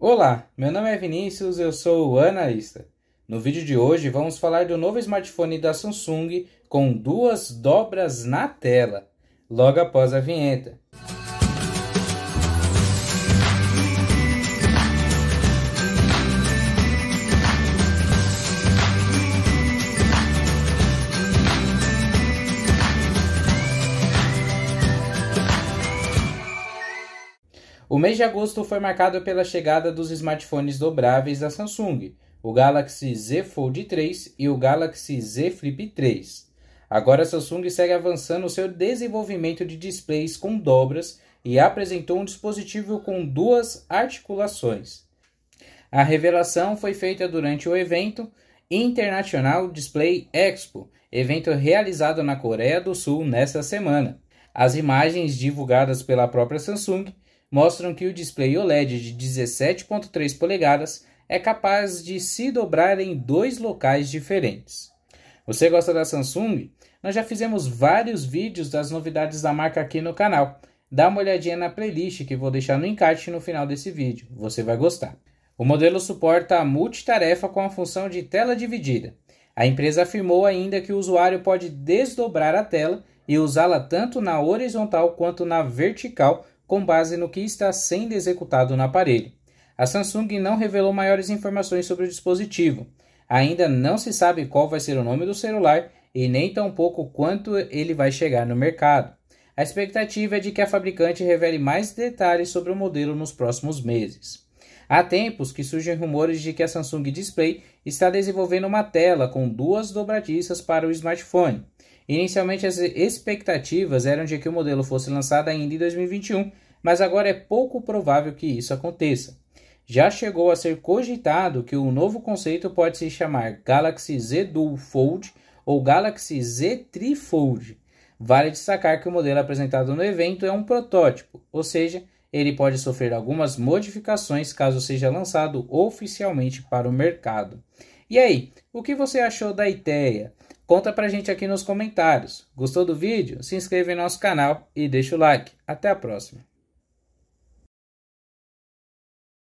Olá, meu nome é Vinícius, eu sou o analista. No vídeo de hoje vamos falar do novo smartphone da Samsung com duas dobras na tela, logo após a vinheta. O mês de agosto foi marcado pela chegada dos smartphones dobráveis da Samsung, o Galaxy Z Fold 3 e o Galaxy Z Flip 3. Agora a Samsung segue avançando seu desenvolvimento de displays com dobras e apresentou um dispositivo com duas articulações. A revelação foi feita durante o evento internacional Display Expo, evento realizado na Coreia do Sul nesta semana. As imagens divulgadas pela própria Samsung mostram que o display OLED de 17.3 polegadas é capaz de se dobrar em dois locais diferentes. Você gosta da Samsung? Nós já fizemos vários vídeos das novidades da marca aqui no canal. Dá uma olhadinha na playlist que vou deixar no encaixe no final desse vídeo, você vai gostar. O modelo suporta a multitarefa com a função de tela dividida. A empresa afirmou ainda que o usuário pode desdobrar a tela e usá-la tanto na horizontal quanto na vertical com base no que está sendo executado no aparelho. A Samsung não revelou maiores informações sobre o dispositivo. Ainda não se sabe qual vai ser o nome do celular e nem tampouco quanto ele vai chegar no mercado. A expectativa é de que a fabricante revele mais detalhes sobre o modelo nos próximos meses. Há tempos que surgem rumores de que a Samsung Display está desenvolvendo uma tela com duas dobradiças para o smartphone. Inicialmente, as expectativas eram de que o modelo fosse lançado ainda em 2021, mas agora é pouco provável que isso aconteça. Já chegou a ser cogitado que o novo conceito pode se chamar Galaxy Z Dual Fold ou Galaxy Z Trifold. Vale destacar que o modelo apresentado no evento é um protótipo, ou seja, ele pode sofrer algumas modificações caso seja lançado oficialmente para o mercado. E aí, o que você achou da ideia? Conta pra gente aqui nos comentários. Gostou do vídeo? Se inscreva em nosso canal e deixa o like. Até a próxima.